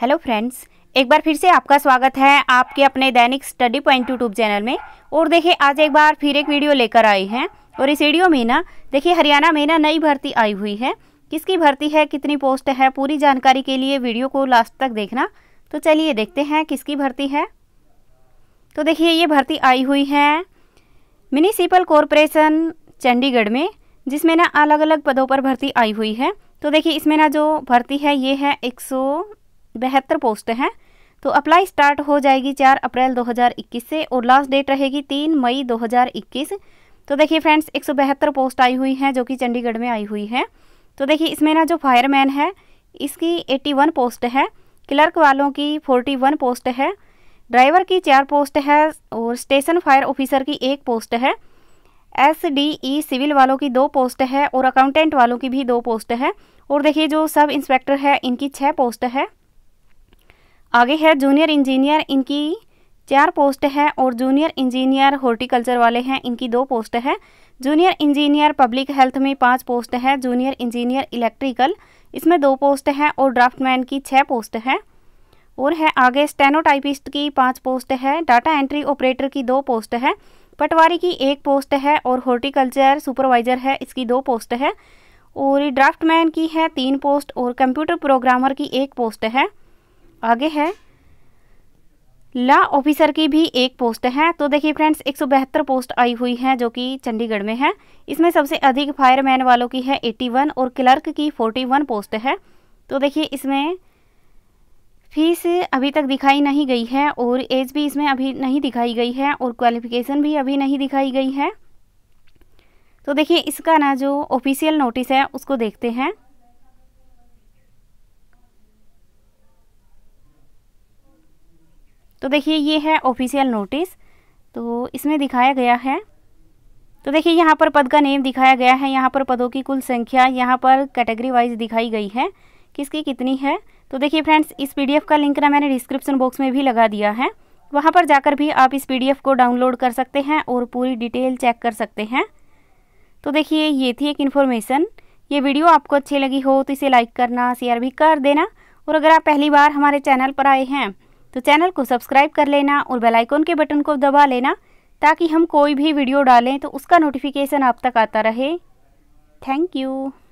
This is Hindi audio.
हेलो फ्रेंड्स एक बार फिर से आपका स्वागत है आपके अपने दैनिक स्टडी पॉइंट यूट्यूब चैनल में और देखिए आज एक बार फिर एक वीडियो लेकर आई हैं और इस वीडियो में ना देखिए हरियाणा में ना नई भर्ती आई हुई है किसकी भर्ती है कितनी पोस्ट है पूरी जानकारी के लिए वीडियो को लास्ट तक देखना तो चलिए देखते हैं किसकी भर्ती है तो देखिए ये भर्ती आई हुई है म्यूनिसिपल कॉरपोरेशन चंडीगढ़ में जिसमें ना अलग अलग पदों पर भर्ती आई हुई है तो देखिए इसमें ना जो भर्ती है ये है एक बेहतर पोस्ट हैं तो अप्लाई स्टार्ट हो जाएगी चार अप्रैल 2021 से और लास्ट डेट रहेगी तीन मई 2021 तो देखिए फ्रेंड्स एक पोस्ट आई हुई हैं जो कि चंडीगढ़ में आई हुई है तो देखिए इसमें ना जो फायरमैन है इसकी 81 पोस्ट है क्लर्क वालों की 41 पोस्ट है ड्राइवर की चार पोस्ट है और स्टेशन फायर ऑफिसर की एक पोस्ट है एस डी ई सिविल वालों की दो पोस्ट है और अकाउंटेंट वालों की भी दो पोस्ट है और देखिए जो सब इंस्पेक्टर है इनकी छः पोस्ट है आगे है जूनियर इंजीनियर इनकी चार पोस्ट है और जूनियर इंजीनियर हॉर्टिकल्चर वाले हैं इनकी दो पोस्ट है जूनियर इंजीनियर पब्लिक हेल्थ में पाँच पोस्ट है जूनियर इंजीनियर इलेक्ट्रिकल इसमें दो पोस्ट है और ड्राफ्टमैन की छः पोस्ट है और है आगे स्टेनोटाइपिस्ट की पाँच पोस्ट है डाटा एंट्री ऑपरेटर की दो पोस्ट है पटवारी की एक पोस्ट है और हॉर्टिकल्चर सुपरवाइजर है इसकी दो पोस्ट है और ड्राफ्टमैन की है तीन पोस्ट और कंप्यूटर प्रोग्रामर की एक पोस्ट है आगे है ला ऑफिसर की भी एक पोस्ट है तो देखिए फ्रेंड्स एक सौ बहत्तर पोस्ट आई हुई है जो कि चंडीगढ़ में है इसमें सबसे अधिक फायरमैन वालों की है एट्टी वन और क्लर्क की फोर्टी वन पोस्ट है तो देखिए इसमें फीस अभी तक दिखाई नहीं गई है और एज भी इसमें अभी नहीं दिखाई गई है और क्वालिफिकेशन भी अभी नहीं दिखाई गई है तो देखिए इसका ना जो ऑफिशियल नोटिस है उसको देखते हैं तो देखिए ये है ऑफिशियल नोटिस तो इसमें दिखाया गया है तो देखिए यहाँ पर पद का नेम दिखाया गया है यहाँ पर पदों की कुल संख्या यहाँ पर कैटेगरी वाइज दिखाई गई है किसकी कितनी है तो देखिए फ्रेंड्स इस पीडीएफ का लिंक ना मैंने डिस्क्रिप्शन बॉक्स में भी लगा दिया है वहाँ पर जाकर भी आप इस पीडीएफ को डाउनलोड कर सकते हैं और पूरी डिटेल चेक कर सकते हैं तो देखिए ये थी एक इन्फॉर्मेशन ये वीडियो आपको अच्छी लगी हो तो इसे लाइक करना शेयर भी कर देना और अगर आप पहली बार हमारे चैनल पर आए हैं तो चैनल को सब्सक्राइब कर लेना और बेल आइकन के बटन को दबा लेना ताकि हम कोई भी वीडियो डालें तो उसका नोटिफिकेशन आप तक आता रहे थैंक यू